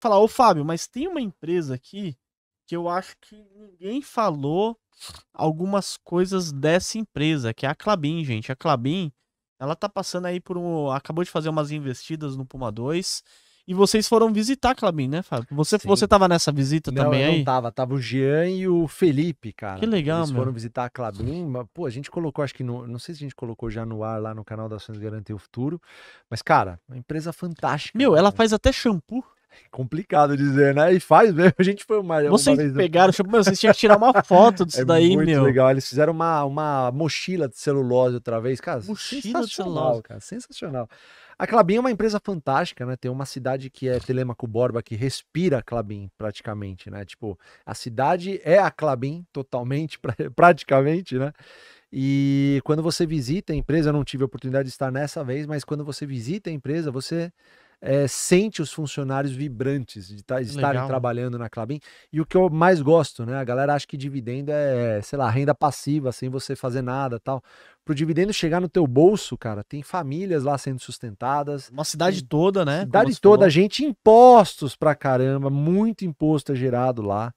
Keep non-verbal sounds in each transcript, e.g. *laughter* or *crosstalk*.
falar, ô Fábio, mas tem uma empresa aqui que eu acho que ninguém falou algumas coisas dessa empresa, que é a Clabin, gente. A Clabin, ela tá passando aí por um. Acabou de fazer umas investidas no Puma 2. E vocês foram visitar a Clabin, né, Fábio? Você, você tava nessa visita não, também eu aí? Não tava, tava o Jean e o Felipe, cara. Que legal, Eles mano. foram visitar a Clabin, pô, a gente colocou, acho que no, não sei se a gente colocou já no ar lá no canal da Ações Garantir o Futuro, mas, cara, uma empresa fantástica. Meu, cara. ela faz até shampoo complicado dizer, né? E faz mesmo. *laughs* A gente foi uma. Vocês uma né? pegaram, tipo, meu, vocês tinham que tirar uma foto disso *laughs* é daí, muito meu. legal. Eles fizeram uma, uma mochila de celulose outra vez. Cara, mochila sensacional, de celulose. cara. Sensacional. A Clabin é uma empresa fantástica, né? Tem uma cidade que é Telemaco Borba, que respira Clabin praticamente, né? Tipo, a cidade é a Clabin totalmente, *laughs* praticamente, né? E quando você visita a empresa, eu não tive a oportunidade de estar nessa vez, mas quando você visita a empresa, você é, sente os funcionários vibrantes de, de tá, estarem trabalhando na Clabin. E o que eu mais gosto, né? A galera acha que dividendo é, sei lá, renda passiva, sem você fazer nada tal. Pro dividendo chegar no teu bolso, cara, tem famílias lá sendo sustentadas. Uma cidade toda, né? Cidade toda, falou. gente, impostos pra caramba, muito imposto é gerado lá.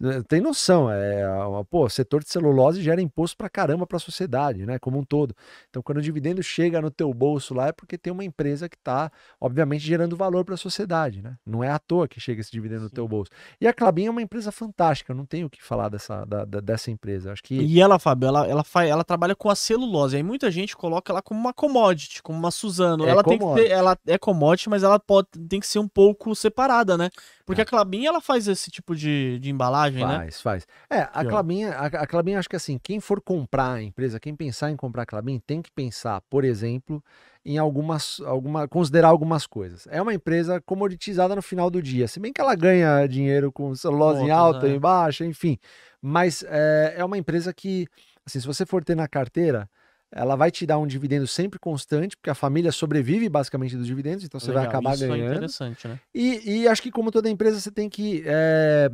Né, tem noção, é, pô, setor de celulose gera imposto pra caramba pra sociedade, né, como um todo. Então, quando o dividendo chega no teu bolso lá, é porque tem uma empresa que tá, obviamente, gerando valor pra sociedade, né? Não é à toa que chega esse dividendo Sim. no teu bolso. E a Clabin é uma empresa fantástica, eu não tenho o que falar dessa, da, da, dessa empresa. Acho que... E ela, Fábio, ela, ela, faz, ela trabalha com a celulose, aí muita gente coloca ela como uma commodity, como uma Suzano. É ela, tem que ter, ela é commodity, mas ela pode, tem que ser um pouco separada, né? Porque é. a Clabin, ela faz esse tipo de, de embalagem faz, né? Faz, faz. É, a Clabinha Clabin, a, a Clabin acho que assim, quem for comprar a empresa, quem pensar em comprar a Clabin, tem que pensar, por exemplo, em algumas, alguma, considerar algumas coisas. É uma empresa comoditizada no final do dia, se bem que ela ganha dinheiro com celulose em alta, é. em baixa, enfim. Mas é, é uma empresa que, assim, se você for ter na carteira, ela vai te dar um dividendo sempre constante, porque a família sobrevive basicamente dos dividendos, então você Legal, vai acabar isso é ganhando. É interessante, né? E, e acho que, como toda empresa, você tem que é,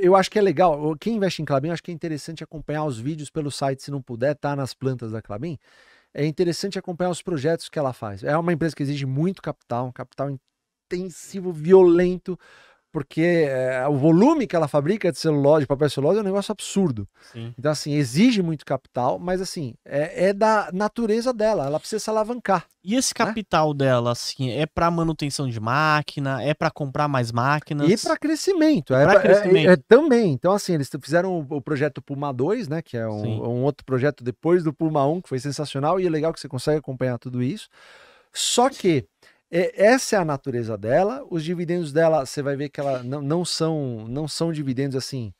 eu acho que é legal. Quem investe em Clabin, acho que é interessante acompanhar os vídeos pelo site, se não puder, tá nas plantas da Clabin. É interessante acompanhar os projetos que ela faz. É uma empresa que exige muito capital, um capital intensivo, violento, porque é, o volume que ela fabrica de celulose, de papel celulose, é um negócio absurdo. Sim. Então, assim, exige muito capital, mas assim, é, é, da natureza dela, ela precisa se alavancar. E esse né? capital né? dela, assim, é para manutenção de máquina, é para comprar mais máquinas? E para crescimento. É, é crescimento. É, é, também. Então, assim, eles fizeram o, o projeto Puma 2, né, que é um, um, outro projeto depois do Puma 1, que foi sensacional e é legal que você consegue acompanhar tudo isso. Só que é, essa é a natureza dela. Os dividendos dela, você vai ver que ela não, não são não são dividendos assim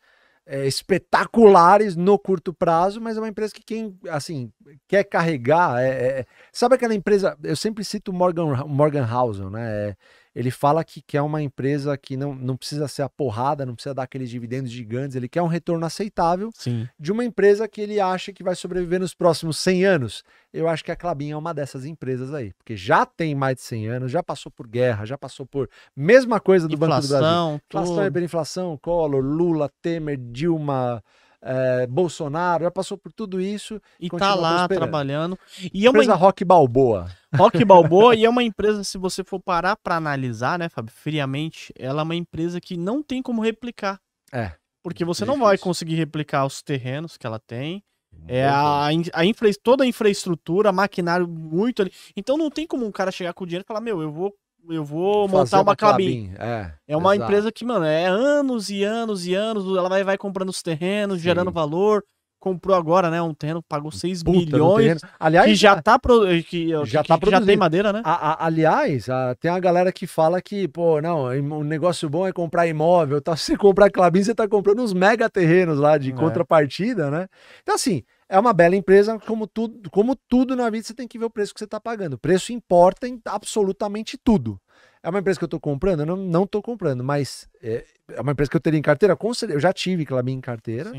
é, espetaculares no curto prazo, mas é uma empresa que quem assim quer carregar é, é, é sabe aquela empresa? Eu sempre cito Morgan Morgan Housel, né? É, ele fala que quer uma empresa que não, não precisa ser a porrada, não precisa dar aqueles dividendos gigantes, ele quer um retorno aceitável Sim. de uma empresa que ele acha que vai sobreviver nos próximos 100 anos. Eu acho que a Clabin é uma dessas empresas aí, porque já tem mais de 100 anos, já passou por guerra, já passou por mesma coisa do inflação, Banco do Brasil. Inflação, tudo. Inflação, hiperinflação, Collor, Lula, Temer, Dilma, é, Bolsonaro, já passou por tudo isso. E tá lá trabalhando. E é uma empresa Rock Balboa. Rock Balboa *laughs* e é uma empresa, se você for parar para analisar, né, Fábio, friamente, ela é uma empresa que não tem como replicar. É. Porque você difícil. É não vai conseguir replicar os terrenos que ela tem. É a, a infra, toda a infraestrutura, maquinário muito ali. Então não tem como um cara chegar com o dinheiro e falar: Meu, eu vou eu vou montar uma, uma cabine. É, é uma exato. empresa que, mano, é anos e anos e anos, ela vai, vai comprando os terrenos, Sim. gerando valor. Comprou agora, né? Um terreno pagou 6 milhões. Aliás, que já tá, pro, que, já, que, tá que já tem madeira, né? A, a, aliás, a, tem uma galera que fala que, pô, não, um negócio bom é comprar imóvel. Tá? *laughs* Se você comprar Clabin, você tá comprando uns mega terrenos lá de é. contrapartida, né? Então, assim, é uma bela empresa, como tudo, como tudo na vida, você tem que ver o preço que você está pagando. O preço importa em absolutamente tudo. É uma empresa que eu estou comprando? Eu não estou comprando, mas é, é, uma empresa que eu teria em carteira? eu já tive Clabin em carteira,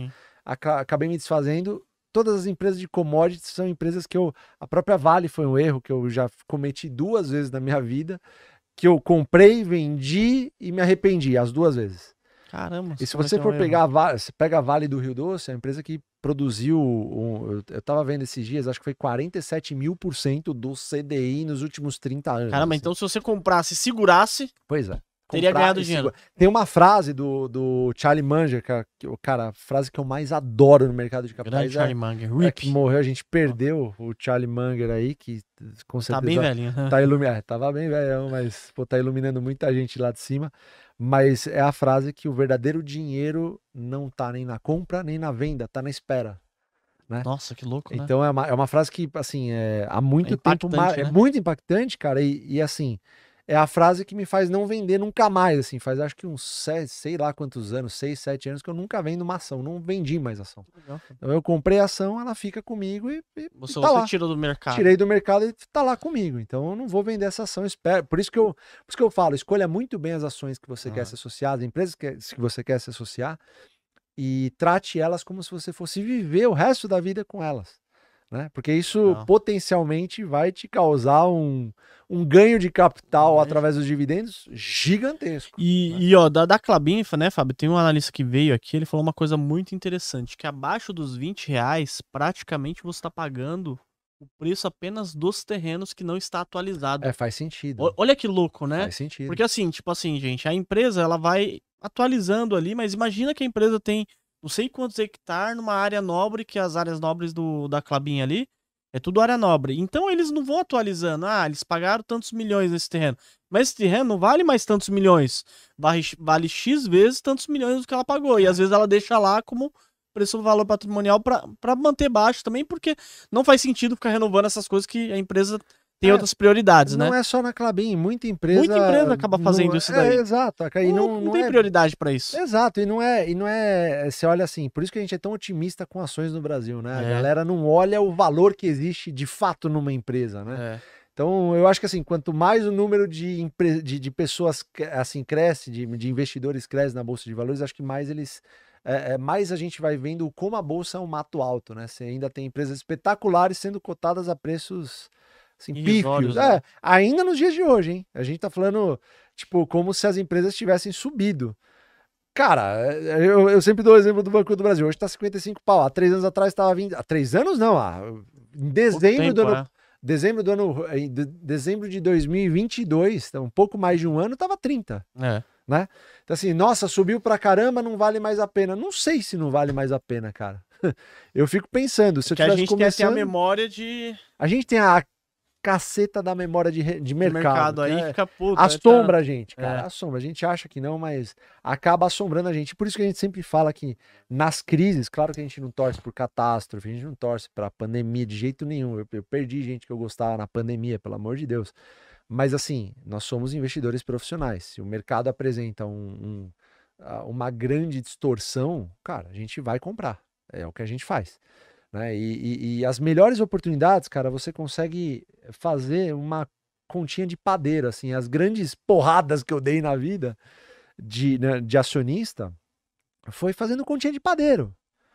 acabei me desfazendo. Todas as empresas de commodities são empresas que eu. A própria Vale foi um erro que eu já cometi duas vezes na minha vida, que eu comprei, vendi e me arrependi, as duas vezes. Caramba. E se você for um pegar a Vale, você pega a Vale do Rio Doce, é uma empresa que produziu, um, eu estava vendo esses dias, acho que foi 47 mil por cento do CDI nos últimos 30 anos. Caramba, assim. então se você comprasse e segurasse. Pois é. Teria ganhado dinheiro. Tem uma frase do, do Charlie Munger, cara, que, cara, a frase que eu mais adoro no mercado de capitais. Grande é, Charlie Munger, É que morreu, a gente perdeu o Charlie Munger aí, que com tá certeza. Tá bem velhinho. Né? Tá iluminado, é, tava bem velhão, mas pô, tá iluminando muita gente lá de cima. Mas é a frase que o verdadeiro dinheiro não tá nem na compra, nem na venda, tá na espera. Né? Nossa, que louco, né? Então é uma, é uma frase que, assim, é, há muito é tempo... É né? É muito impactante, cara, e, e assim é a frase que me faz não vender nunca mais, assim, faz acho que uns sete, sei lá quantos anos, seis, sete anos que eu nunca vendo uma ação, não vendi mais ação. Então eu comprei a ação, ela fica comigo e, e você, e tá você tirou do mercado. Tirei do mercado e tá lá comigo. Então eu não vou vender essa ação, espero. Por isso que eu, por isso que eu falo, escolha muito bem as ações que você ah. quer se associar, as empresas que, que você quer se associar e trate elas como se você fosse viver o resto da vida com elas né? Porque isso Não. potencialmente vai te causar um, um ganho de capital através dos dividendos gigantesco. E, né? e ó, da, da Clabinfa, né, Fábio? Tem um analista que veio aqui, ele falou uma coisa muito interessante: que abaixo dos 20 reais, praticamente você está pagando o preço apenas dos terrenos que não está atualizado. É, faz sentido. O, olha que louco, né? Faz sentido. Porque assim, tipo assim, gente, a empresa ela vai atualizando ali, mas imagina que a empresa tem não sei quantos hectares numa área nobre, que é as áreas nobres do, da Clabinha ali é tudo área nobre. Então eles não vão atualizando. Ah, eles pagaram tantos milhões nesse terreno. Mas esse terreno não vale mais tantos milhões. Vale, vale X vezes tantos milhões do que ela pagou. E é. às vezes ela deixa lá como preço valor patrimonial para manter baixo também, porque não faz sentido ficar renovando essas coisas que a empresa tem é, outras prioridades, não né? Não é só na Clabin, muita empresa. Muita empresa acaba fazendo não, é isso daí. É, exato, e não, não, não tem é, prioridade para isso. Exato, e não é, e não é. Você olha assim, por isso que a gente é tão otimista com ações no Brasil, né? A é. galera não olha o valor que existe de fato numa empresa, né? É. Então, eu acho que assim, quanto mais o número de, de, de, pessoas assim cresce, de, de investidores cresce na Bolsa de Valores, acho que mais eles é, é, mais a gente vai vendo como a bolsa é um mato alto, né? Você ainda tem empresas espetaculares sendo cotadas a preços assim, pífios. É, né? ainda nos dias de hoje, hein? A gente tá falando, tipo, como se as empresas tivessem subido. Cara, é, eu, eu sempre dou o exemplo do Banco do Brasil. Hoje tá 55 pau. Há três anos atrás estava vindo Há três anos não, há. Em dezembro tempo, do ano. É. Dezembro do ano. De, dezembro de 2022, então um pouco mais de um ano, tava 30. É. Né? Então, assim, nossa, subiu pra caramba, não vale mais a pena. Não sei se não vale mais a pena, cara. *laughs* Eu fico pensando, se é eu tivesse começando... a gente começando, tem a memória de... A gente tem a caceta da memória de, de mercado. mercado aí é, fica puto. Né? Assombra tá. a gente, cara. É. Assombra. A gente acha que não, mas acaba assombrando a gente. Por isso que a gente sempre fala que nas crises, claro que a gente não torce por catástrofe, a gente não torce pra pandemia de jeito nenhum. Eu, eu perdi gente que eu gostava na pandemia, pelo amor de Deus. Mas assim, nós somos investidores profissionais. Se o mercado apresenta um, um, ah, uma grande distorção, cara, a gente vai comprar. É o que a gente faz. Né? E, e, e, as melhores oportunidades, cara, você consegue fazer uma continha de padeiro, assim, as grandes porradas que eu dei na vida de, né, de acionista foi fazendo continha de padeiro.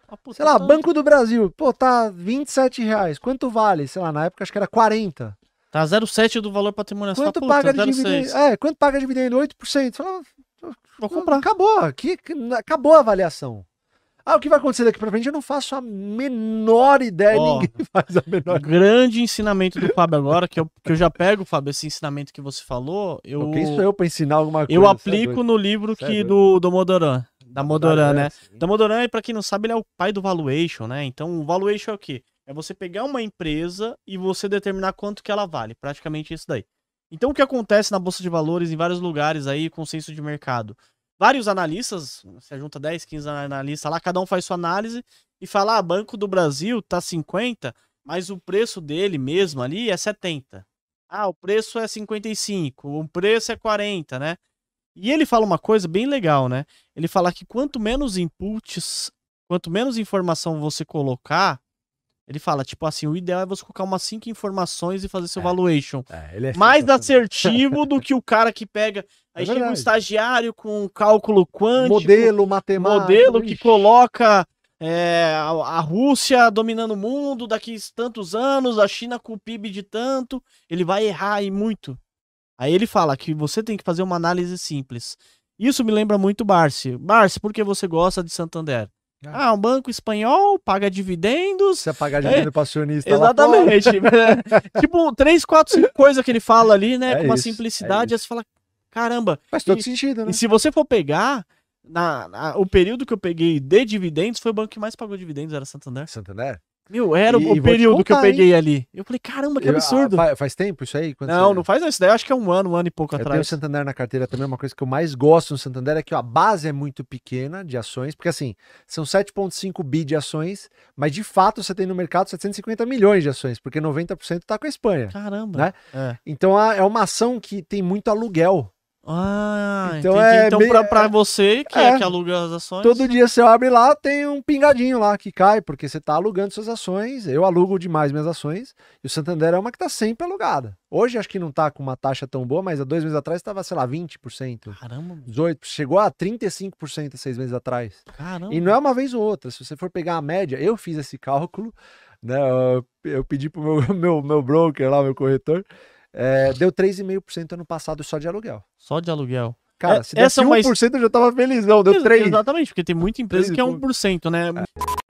Ah, Sei lá, Banco do Brasil, pô, tá 27 reais, quanto vale? Sei lá, na época acho que era 40. Tá 0,7 do valor patrimonial. Quanto puta, paga de dividendo? É, quanto paga dividendo? 8%. Fala, Vou comprar. Acabou, que, acabou a avaliação. Ah, o que vai acontecer daqui para frente? Eu não faço a menor ideia, oh, ninguém *laughs* faz a menor Grande ensinamento do Fábio agora, que eu, que eu já pego, Fábio, esse ensinamento que você falou. Eu, eu quem sou eu para ensinar alguma coisa? Eu é aplico no livro é que do, do Modoran. Da ah, Modoran, é, né? Sim. Da Modoran, para quem não sabe, ele é o pai do valuation, né? Então, o valuation é o quê? É você pegar uma empresa e você determinar quanto que ela vale. Praticamente isso daí. Então, o que acontece na bolsa de valores, em vários lugares aí, consenso de mercado? vários analistas, você junta 10, 15 analistas lá, cada um faz sua análise e fala: ah, Banco do Brasil tá 50, mas o preço dele mesmo ali é 70. Ah, o preço é 55, o preço é 40, né? E ele fala uma coisa bem legal, né? Ele fala que quanto menos inputs, quanto menos informação você colocar, ele fala, tipo assim, o ideal é você colocar umas cinco informações e fazer seu é, valuation. É, é assim mais assertivo do que o cara que pega. É aí chega um estagiário com um cálculo quântico. Modelo, matemático Modelo que coloca é, a, a Rússia dominando o mundo daqui tantos anos, a China com o PIB de tanto. Ele vai errar aí muito. Aí ele fala que você tem que fazer uma análise simples. Isso me lembra muito Barsi. Barsi, por que você gosta de Santander? É. Ah, um banco espanhol paga dividendos. Você pagar dividendo *laughs* é, para acionista. Exatamente. tipo, três, quatro, cinco coisas que ele fala ali, né? É com isso, uma é simplicidade, é aí você fala, caramba. Faz todo e, sentido, né? E se você for pegar, na, na, o período que eu peguei de dividendos foi o banco que mais pagou dividendos, era Santander. Santander? Meu, era e, o período contar, que eu peguei hein? ali. Eu falei, caramba, que absurdo. Eu, ah, faz tempo isso aí? Quando não, você... não faz isso daí. acho que é um ano, um ano e pouco eu atrás. Eu tenho Santander na carteira também. Uma coisa que eu mais gosto no Santander é que a base é muito pequena de ações, porque assim, são 7,5 bi de ações, mas de fato você tem no mercado 750 milhões de ações, porque 90% está com a Espanha. Caramba. Né? É. Então é uma ação que tem muito aluguel. Ah, então entendi. é. Então, para é- você que é, é, que aluga as ações. Todo dia você abre lá, tem um pingadinho lá que cai, porque você tá alugando suas ações. Eu alugo demais minhas ações. E o Santander é uma que tá sempre alugada. Hoje acho que não tá com uma taxa tão boa, mas há dois meses atrás estava sei lá, 20%. Caramba. 18%. Chegou a 35% há seis meses atrás. Caramba. E não é uma vez ou outra. Se você for pegar a média, eu fiz esse cálculo, né? Eu, eu pedi pro meu, *laughs* meu, meu broker lá, meu corretor é, deu 3,5% ano passado só de aluguel. Só de aluguel. Cara, é, se desse essa 1% é mais... eu já tava felizão, deu 3%. Exatamente, porque tem muita empresa 3, que é 1%, né? É.